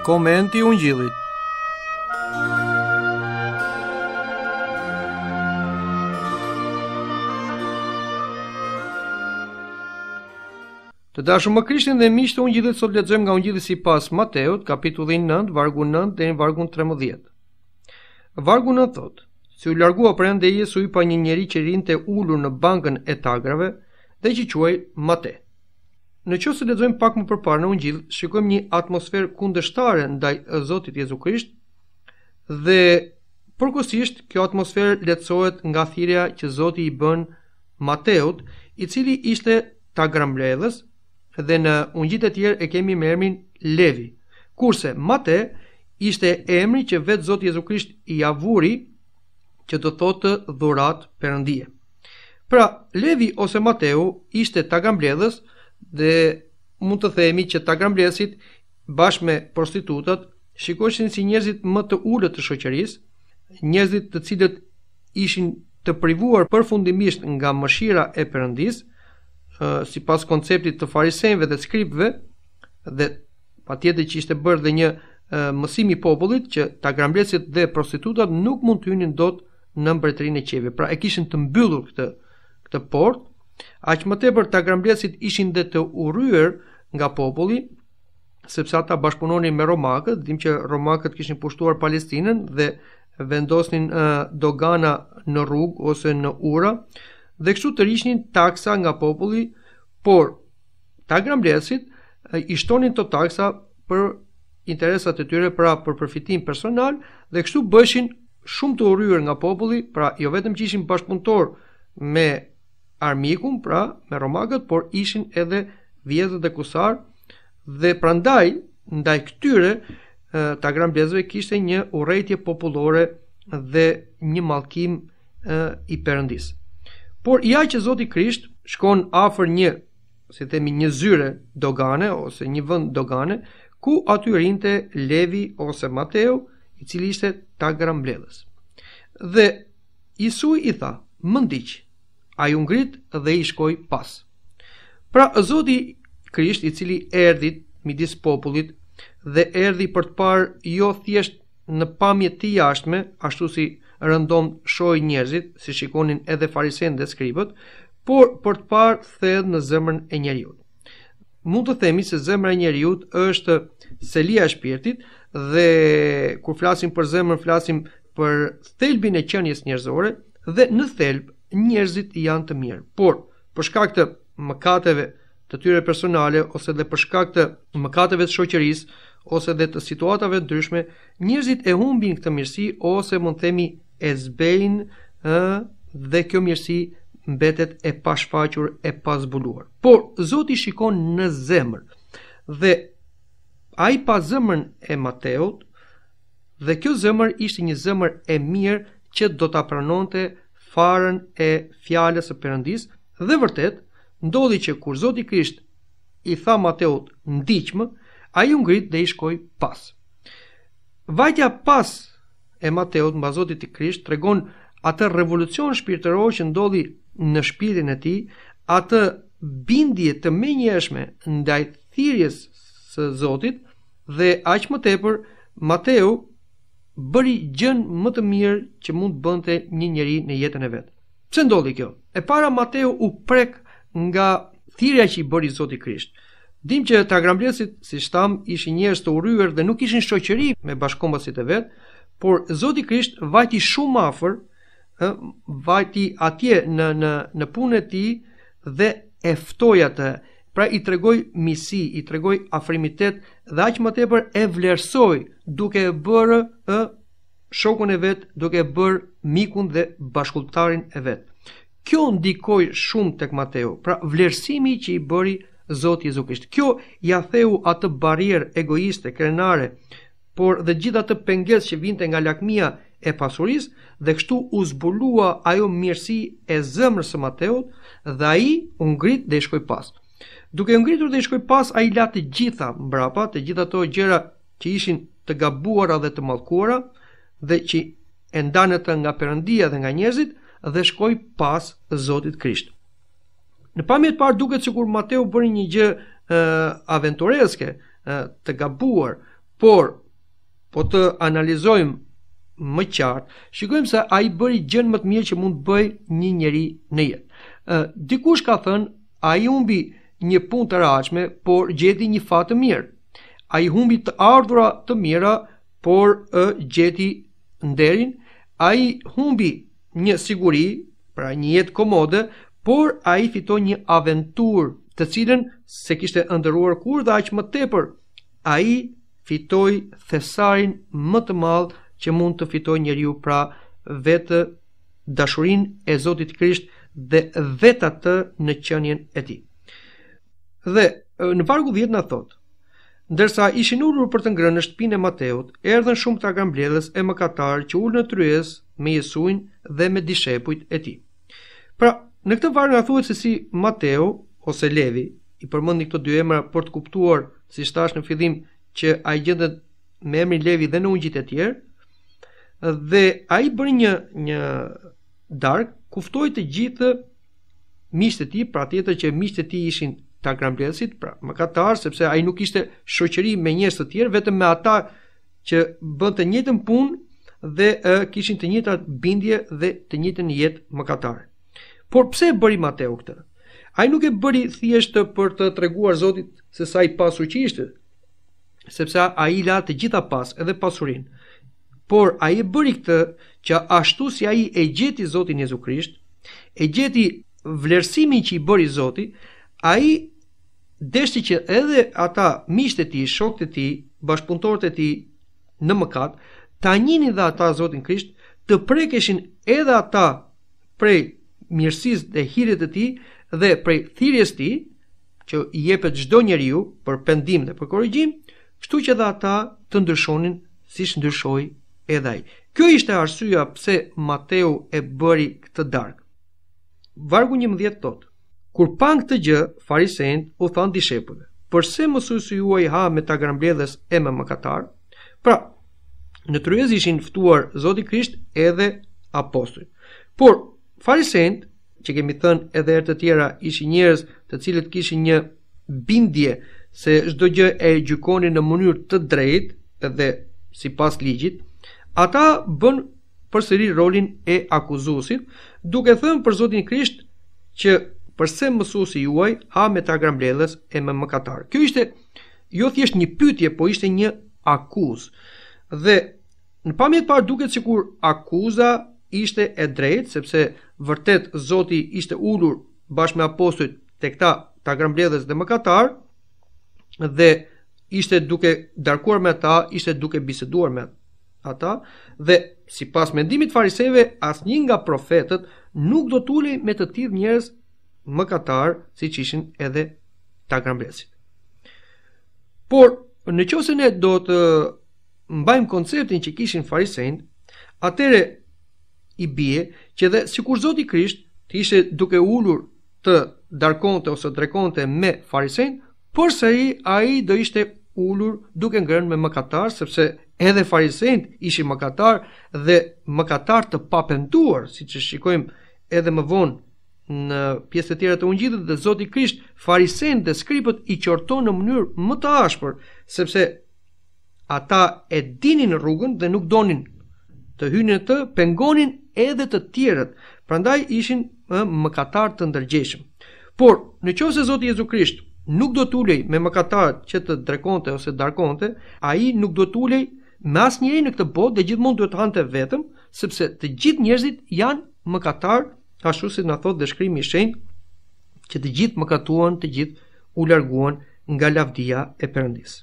Komenti unë Ungjillit. Të dashur më krishtin dhe mishë të unë gjithet sot lexojmë nga unë sipas si pas Mateot, 9, vargu 9 dhe në vargun 13. Vargu 9 thot, si u largua për ende Jesu i pa një njeri që rinte të ullur në bankën e tagrave dhe që quaj Mateot. Në qofë se ledzojmë pak më përpar në unë gjithë, shikojmë një atmosferë kundështare në Zotit Jezu Krisht, dhe përkosisht kjo atmosferë ledzojt nga thirja që Zotit i bën Mateut, i cili ishte ta grambledhës, dhe në unë gjithë e tjerë e kemi me Levi, kurse Mate ishte emri që vetë Zotit Jezu Krisht i avuri që të thotë dhurat përëndije. Pra, Levi ose Mateu ishte ta grambledhës, dhe mund të themi që ta grambresit bashkë me prostitutat shikoshin si njerëzit më të ullët të shoqërisë, njerëzit të cilët ishin të privuar përfundimisht nga mëshira e përëndis, si pas konceptit të farisenve dhe skripve, dhe pa tjetë që ishte bërë dhe një mësimi popullit që ta grambresit dhe prostitutat nuk mund të unin do të në mbretrin e qeve. Pra e kishin të mbyllur këtë, këtë port Aq më tepër ta grambllesit ishin dhe të urryer nga populli, sepse ata bashkëpunonin me romakët, dim që romakët kishin pushtuar Palestinën dhe vendosnin uh, dogana në rrugë ose në ura, dhe kështu të rishnin taksa nga populli, por ta grambllesit uh, i shtonin taksa për interesat e tyre pra për përfitim personal dhe kështu bëshin shumë të urryer nga populli, pra jo vetëm që ishin bashkëpunëtor me armikun, pra me romakët, por ishin edhe vjezët e kusar, dhe prandaj, ndaj këtyre, ta gram bjezve kishte një urejtje populore dhe një malkim i përëndis. Por ja që Zoti Krisht shkon afer një, si temi një zyre dogane, ose një vënd dogane, ku aty rinte Levi ose Mateo, i cili ishte ta gram bledhës. Dhe Isu i tha, mëndiqë, A ju ngrit dhe i shkoj pas. Pra, Zoti Krisht i cili erdi midis popullit dhe erdi për të parë jo thjesht në pamjet të jashtme, ashtu si rëndom shoj njerëzit, si shikonin edhe farisen dhe skribët, por për të parë thedh në zemrën e njeriut. Mund të themi se zemrë e njeriut është selia e shpirtit dhe kur flasim për zemrën, flasim për thelbin e qënjes njerëzore dhe në thelb, njerëzit janë të mirë. Por, për shkak të mëkateve të tyre personale ose dhe për shkak të mëkateve të shoqërisë ose dhe të situatave ndryshme, njerëzit e humbin këtë mirësi ose mund të themi e zbejnë ë dhe kjo mirësi mbetet e pashfaqur e pazbuluar. Por Zoti shikon në zemër. Dhe ai pa zemrën e Mateut dhe kjo zemër ishte një zemër e mirë që do ta pranonte farën e fjalës së Perëndis, dhe vërtet ndodhi që kur Zoti Krisht i tha Mateut, "Ndiqmë", ai u ngrit dhe i shkoi pas. Vajtja pas e Mateut mba Zoti i Krisht tregon atë revolucion shpirtëror që ndodhi në shpirtin e tij, atë bindje të menjëhershme ndaj thirrjes së Zotit dhe aq më tepër Mateu bëri gjën më të mirë që mund bënte një njeri në jetën e vet. Pse ndodhi kjo? E para Mateu u prek nga thirrja që i bëri Zoti Krisht. Dim që ta grambresit si shtam ishin njerëz të urryer dhe nuk kishin shoqëri me bashkëmbësit e vet, por Zoti Krisht vajti shumë afër, ë vajti atje në në në punën e tij dhe e ftoi atë, pra i tregoj misi, i tregoj afrimitet dhe aq më tepër e vlerësoj duke bërë ë shokun e vet, duke bërë mikun dhe bashkulltarin e vet. Kjo ndikoi shumë tek Mateu, pra vlerësimi që i bëri Zoti Jezu Krisht. Kjo ja theu atë barrierë egoiste, krenare, por dhe gjithë atë pengesë që vinte nga lakmia e pasuris dhe kështu u zbulua ajo mirësi e zëmrës së Mateut dhe ai u ngrit dhe i shkoi pas. Duke ngritur dhe i shkoj pas, a i la të gjitha mbrapa, të gjitha të gjera që ishin të gabuara dhe të malkuara, dhe që e ndanë të nga përëndia dhe nga njerëzit, dhe shkoj pas Zotit Krisht. Në pamjet parë duket se kur Mateo bëri një gjë aventureske, të gabuar, por po të analizojmë më qartë, shikojmë se a i bëri gjën më të mirë që mund bëj një njeri në jetë. Dikush ka thënë, a i umbi një pun të rachme, por gjeti një fatë të mirë. A i humbi të ardhura të mira, por e gjeti nderin. A i humbi një siguri, pra një jetë komode, por a i fito një aventur të cilën se kishte ndëruar kur dhe aqë më tepër. A i fitoj thesarin më të malë që mund të fitoj njeriu pra vetë dashurin e Zotit Krisht dhe vetë atë në qënjen e ti. Dhe në vargu 10 na thot: "Ndërsa ishin ulur për të ngrënë në shtëpinë e Mateut, erdhën shumë të agambledhës e mëkatar që ulën në tryezë me Jezuin dhe me dishepujt e tij." Pra, në këtë varg na thuhet se si Mateu ose Levi i përmendin këto dy emra për të kuptuar si shtash në fillim që ai gjendet me emrin Levi dhe në ungjit e tjerë. Dhe ai bën një një dark, kuftoi të gjithë miqtë e tij, pra tjetër që miqtë e tij ishin ta grambledhësit, pra më katar, sepse ai nuk ishte shoqëri me njerëz të tjerë, vetëm me ata që bën të njëtën punë dhe e, kishin të njëtën bindje dhe të njëtën jetë më Por pse e bëri Mateo këtë? Ai nuk e bëri thjesht për të treguar Zotit se sa i pasur që ishte, sepse ai la të gjitha pas, edhe pasurinë. Por ai e bëri këtë që ashtu si ai e gjeti Zotin Jezu Krisht, e gjeti vlerësimin që i bëri Zoti, a i deshti që edhe ata e ti, shokët ti, bashkëpuntorët ti në mëkat, ta njini dhe ata Zotin Krisht, të prekeshin edhe ata prej mirësis dhe hirit të ti dhe prej thirjes ti, që i jepet gjdo njeri ju për pendim dhe për korrigjim, kështu që dhe ata të ndryshonin si shë ndryshoj edhe ai. Kjo ishte arsyja pse Mateu e bëri këtë darkë. Vargu një mëdjet totë. Kur pan këtë gjë, farisejt u than dishepujve: "Përse mos u i ha me ta grambledhës e me mëkatar?" Pra, në tryezë ishin ftuar Zoti Krisht edhe apostujt. Por farisejt, që kemi thënë edhe herë të tjera, ishin njerëz të cilët kishin një bindje se çdo gjë e gjykonin në mënyrë të drejtë dhe sipas ligjit, ata bën përsëri rolin e akuzuesit, duke thënë për Zotin Krisht që përse mësuesi juaj ha me tagra mbledhës e me mëkatar. Kjo ishte jo thjesht një pyetje, po ishte një akuzë. Dhe në pamjet parë duket sikur akuza ishte e drejtë sepse vërtet Zoti ishte ulur bashkë me apostujt tek ta tagra dhe mëkatar dhe ishte duke darkuar me ata, ishte duke biseduar me ata dhe sipas mendimit fariseve asnjë nga profetët nuk do të me të tillë njerëz më katar si që ishin edhe ta grambesit. Por, në qëse ne do të mbajmë konceptin që kishin farisejnë, atere i bje që dhe si kur zoti krisht të ishe duke ullur të darkonte ose drekonte me farisejnë, përse i a i do ishte ullur duke ngrënë me më sepse edhe farisejnë ishi mëkatar dhe mëkatar të papenduar, si që shikojmë edhe më vonë në pjesë të tjera të Ungjillit dhe Zoti Krisht farisen dhe skripët i qorton në mënyrë më të ashpër, sepse ata e dinin rrugën dhe nuk donin të hynin të pengonin edhe të tjerët. Prandaj ishin më mëkatar të ndërgjeshëm. Por në qoftë se Zoti Jezu Krisht nuk do t'ulej me mëkatarët që të drekonte ose darkonte, ai nuk do t'ulej me asnjërin në këtë botë dhe gjithmonë duhet të hante vetëm, sepse të gjithë njerëzit janë mëkatarë Ashtu si na thot dashkrimi i shenjtë që të gjithë mëkatuan, të gjithë u larguan nga lavdia e Perëndis.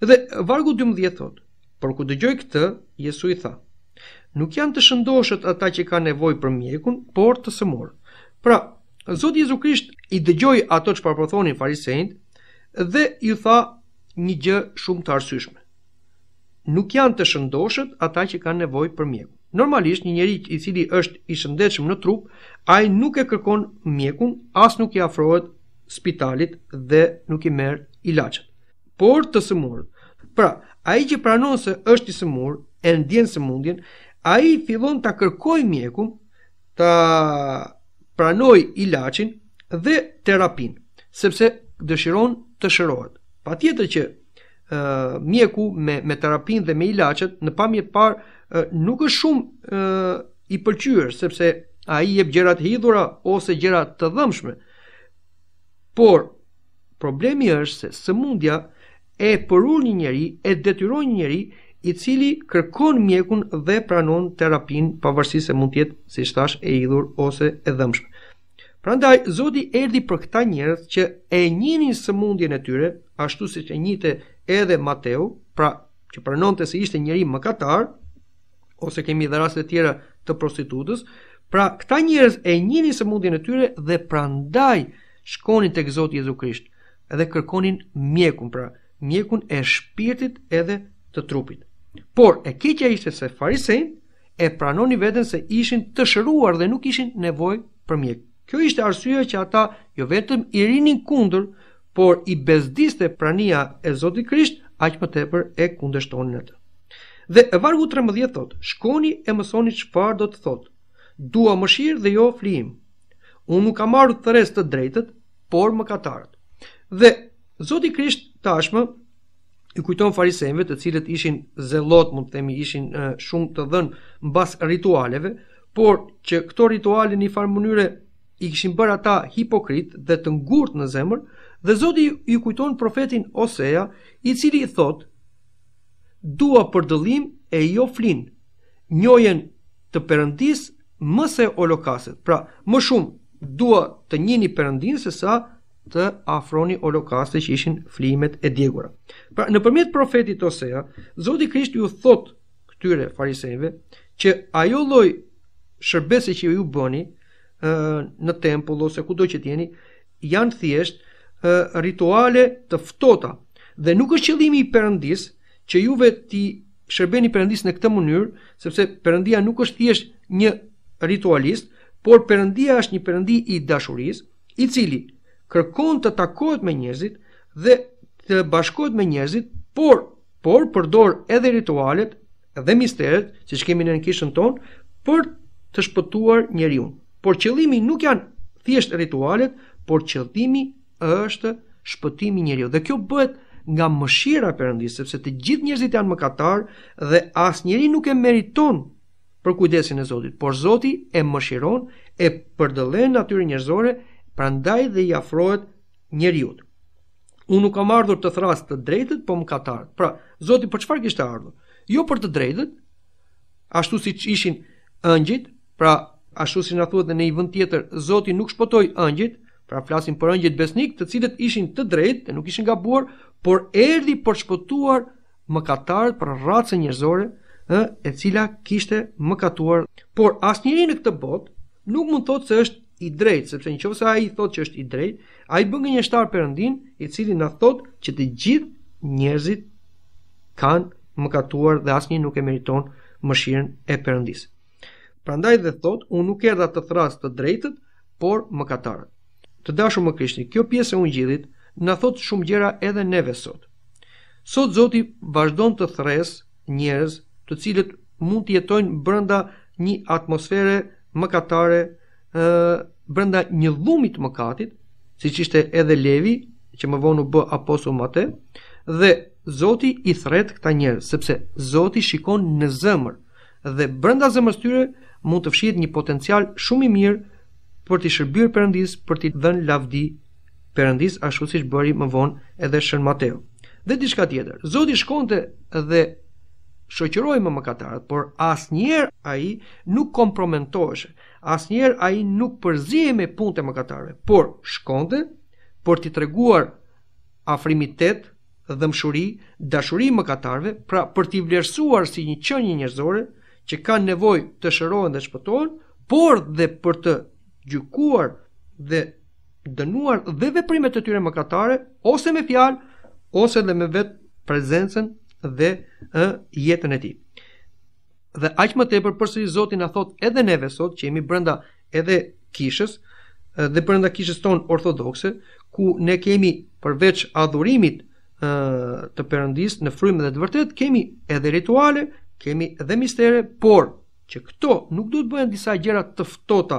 Dhe vargu 12 thot: "Por ku dëgjoi këtë, Jezu i tha: Nuk janë të shëndoshët ata që kanë nevojë për mjekun, por të sëmur." Pra, Zoti Jezu Krisht i dëgjoi ato që po farisejt dhe i tha një gjë shumë të arsyeshme. Nuk janë të shëndoshët ata që kanë nevojë për mjekun. Normalisht një njeri i cili është i shëndetshëm në trup, ai nuk e kërkon mjekun, as nuk i afrohet spitalit dhe nuk i merr ilaçet. Por të sëmur. Pra, ai që pranon se është i sëmur, e ndjen sëmundjen, ai fillon ta kërkojë mjekun, ta pranoj ilaçin dhe terapin, sepse dëshiron të shërohet. Patjetër që ë mjeku me me terapin dhe me ilaçet në pamje të parë nuk është shumë i pëlqyer sepse ai jep gjëra të hidhura ose gjëra të dhëmshme. Por problemi është se sëmundja e përul një njeri, e detyron një njeri i cili kërkon mjekun dhe pranon terapin pavarësisht se mund tjetë si shtash e hidhur ose e dhëmshme. Prandaj, Zodi erdi për këta njerët që e njinin sëmundjen e tyre, ashtu si që njite edhe Mateo, pra që pranon të se ishte njeri më ose kemi dhe raste tjera të prostitutës, pra këta njerëz e njëni së mundin e tyre dhe prandaj shkonin të këzot Jezu Krisht edhe kërkonin mjekun, pra mjekun e shpirtit edhe të trupit. Por, e keqja ishte se farisejn e pranoni veten se ishin të shëruar dhe nuk ishin nevoj për mjek. Kjo ishte arsye që ata jo vetëm i rinin kundër, por i bezdiste prania e Zotit Krisht, aq më tepër e kundështonin atë. Dhe e vargu 13 thot, shkoni e mësoni që farë do të thot, dua më shirë dhe jo flim. Unë nuk ka marrë të thëres të drejtët, por më katarët. Dhe Zoti Krisht tashmë, i kujton farisemve të cilët ishin zelot, mund të themi ishin shumë të dhënë në bas ritualeve, por që këto rituale një farë mënyre i kishin bërë ata hipokrit dhe të ngurt në zemër, dhe Zoti i kujton profetin Osea, i cili i thotë, dua për dëllim e jo flin. Njojen të perëndis më se holokaustet. Pra, më shumë dua të njini perëndin se sa të afroni holokauste që ishin flimet e djegura. Pra, nëpërmjet profetit Osea, Zoti Krishti ju thot këtyre fariseve që ajo lloj shërbese që ju bëni në tempull ose kudo që tjeni, janë thjesht rituale të ftohta dhe nuk është qëllimi i përëndisë që juve ti shërbeni Perëndis në këtë mënyrë, sepse përëndia nuk është thjesht një ritualist, por përëndia është një përëndi i dashurisë, i cili kërkon të takohet me njerëzit dhe të bashkohet me njerëzit, por por përdor edhe ritualet dhe misteret që që kemi në në kishën tonë për të shpëtuar njëri unë. Por qëllimi nuk janë thjesht ritualet, por qëllimi është shpëtimi njëri unë. Dhe kjo bëhet nga mëshira e Perëndisë, sepse të gjithë njerëzit janë mëkatar dhe asnjëri nuk e meriton për kujdesin e Zotit, por Zoti e mëshiron e përdallën natyrën njerëzore, prandaj dhe i afrohet njeriu. Unë nuk kam ardhur të thras të drejtët, po mëkatar. Pra, Zoti për çfarë kishte ardhur? Jo për të drejtët, ashtu si ishin ëngjëjt, pra ashtu si na thuhet në një vend tjetër, Zoti nuk shpotoi ëngjëjt, pra flasin për ëngjëjt besnik, të cilët ishin të drejtë, nuk ishin gabuar, por erdi për shpëtuar mëkatarët për ratës njerëzore, ë, e cila kishte mëkatuar. Por asnjëri në këtë botë nuk mund thotë se është i drejtë, sepse nëse ai thotë që është i drejtë, ai bën gënjeshtar Perëndin, i cili na thotë që të gjithë njerëzit kanë mëkatuar dhe asnjë nuk e meriton mëshirën e Perëndis. Prandaj dhe thot, unë nuk erdha të thrasë të drejtët, por mëkatarët. Të dashur më Krishti, kjo pjesë e ungjillit na thot shumë gjëra edhe neve sot. Sot Zoti vazhdon të thres njerëz të cilët mund të jetojnë brenda një atmosfere mëkatare, ë brenda një dhumi të mëkatit, siç ishte edhe Levi që më vonë u bë apostull Mate, dhe Zoti i thret këta njerëz sepse Zoti shikon në zemër dhe brenda zemrës tyre mund të fshihet një potencial shumë i mirë për të shërbyer Perëndis, për të dhënë lavdi Perëndis ashtu siç bëri më vonë edhe Shën Mateu. Dhe diçka tjetër, Zoti shkonte dhe shoqëroi me mëkatarët, por asnjëherë ai nuk kompromentoheshe. Asnjëherë ai nuk përzihej me punët e mëkatarëve, por shkonte për t'i treguar afrimitet, dëmshuri, dashuri mëkatarëve, pra për t'i vlerësuar si një qenie njerëzore që ka nevojë të shërohen dhe shpëtohen, por dhe për të gjykuar dhe dënuar dhe veprimet e tyre mëkatare ose me fjalë ose edhe me vetë prezencën dhe ë jetën e tij. Dhe aq më tepër përse i Zoti na thot edhe neve sot që jemi brenda edhe kishës dhe brenda kishës ton ortodokse ku ne kemi përveç adhurimit ë të Perëndis në frymë dhe të vërtet kemi edhe rituale, kemi edhe mistere, por që këto nuk duhet bëhen disa gjëra të ftohta,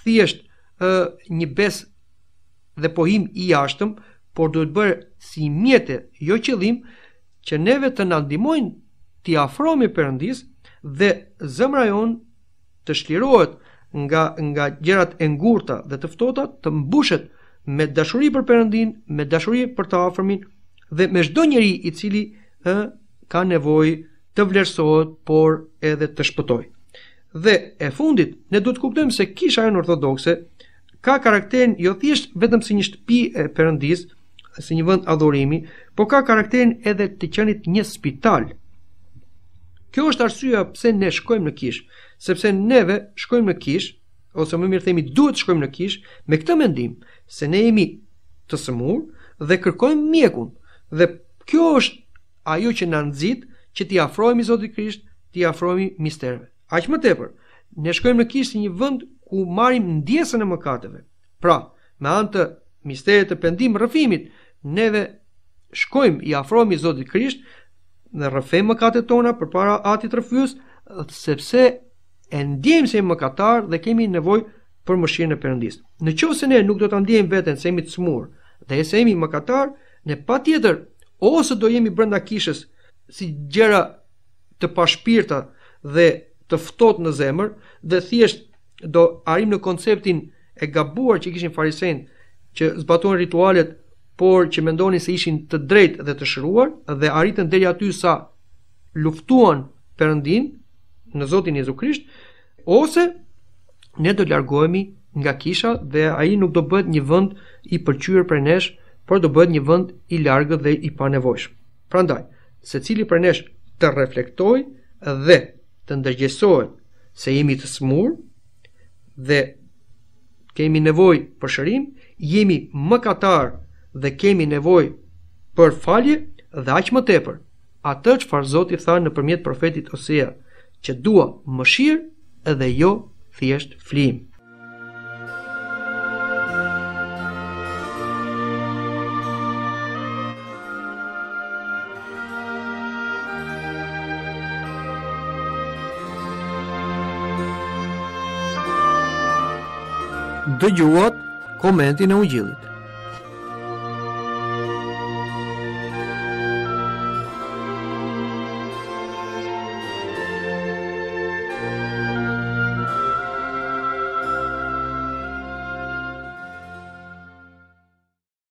thjesht ë një besë dhe pohim i jashtëm, por duhet bërë si mjete, jo qëllim që neve të na ndihmojnë të afrohemi Perëndis dhe zemra jon të shlirohet nga nga gjërat e ngurta dhe të ftohta të mbushet me dashuri për Perëndin, me dashuri për të afërmin dhe me çdo njeri i cili ë ka nevojë të vlerësohet por edhe të shpëtoj. Dhe e fundit ne duhet të kuptojmë se kisha jon ortodokse ka karakterin jo thjesht vetëm si një shtëpi e Perëndis, si një vend adhurimi, po ka karakterin edhe të qenit një spital. Kjo është arsyeja pse ne shkojmë në kishë, sepse neve shkojmë në kishë ose më mirë themi duhet të shkojmë në kishë me këtë mendim se ne jemi të sëmurë dhe kërkojmë mjekun dhe kjo është ajo që na nxit që t'i afrohemi Zotit Krisht, t'i afrohemi misterëve. Aq më tepër, ne shkojmë në kishë si një vend ku marim ndjesën e mëkateve. Pra, me anë të misterit të pendim rëfimit, neve shkojmë i afrojmë i Zotit Krisht dhe rëfem mëkate tona për para atit rëfjus, sepse e ndjejmë se i mëkatar dhe kemi nevoj për mëshirën e përëndis. Në qovë se ne nuk do të ndjejmë vetën se imi të smur dhe e se imi mëkatar, ne pa tjetër ose do jemi brenda kishës si gjera të pashpirta dhe të ftohtë në zemër dhe thjesht do arrim në konceptin e gabuar që kishin farisejt që zbatuan ritualet por që mendonin se ishin të drejtë dhe të shëruar dhe arritën deri aty sa luftuan Perëndin në Zotin Jezu Krisht ose ne do largohemi nga kisha dhe ai nuk do bëhet një vend i pëlqyer për nesh, por do bëhet një vend i largët dhe i panevojshëm. Prandaj, secili për nesh të reflektoj dhe të ndërgjesohet se jemi të smur dhe kemi nevoj për shërim, jemi më katar dhe kemi nevoj për falje dhe aqë më tepër. Atë që farë Zoti tha në përmjetë profetit Osea, që dua më shirë edhe jo thjesht flimë. juot komentin e Ujillit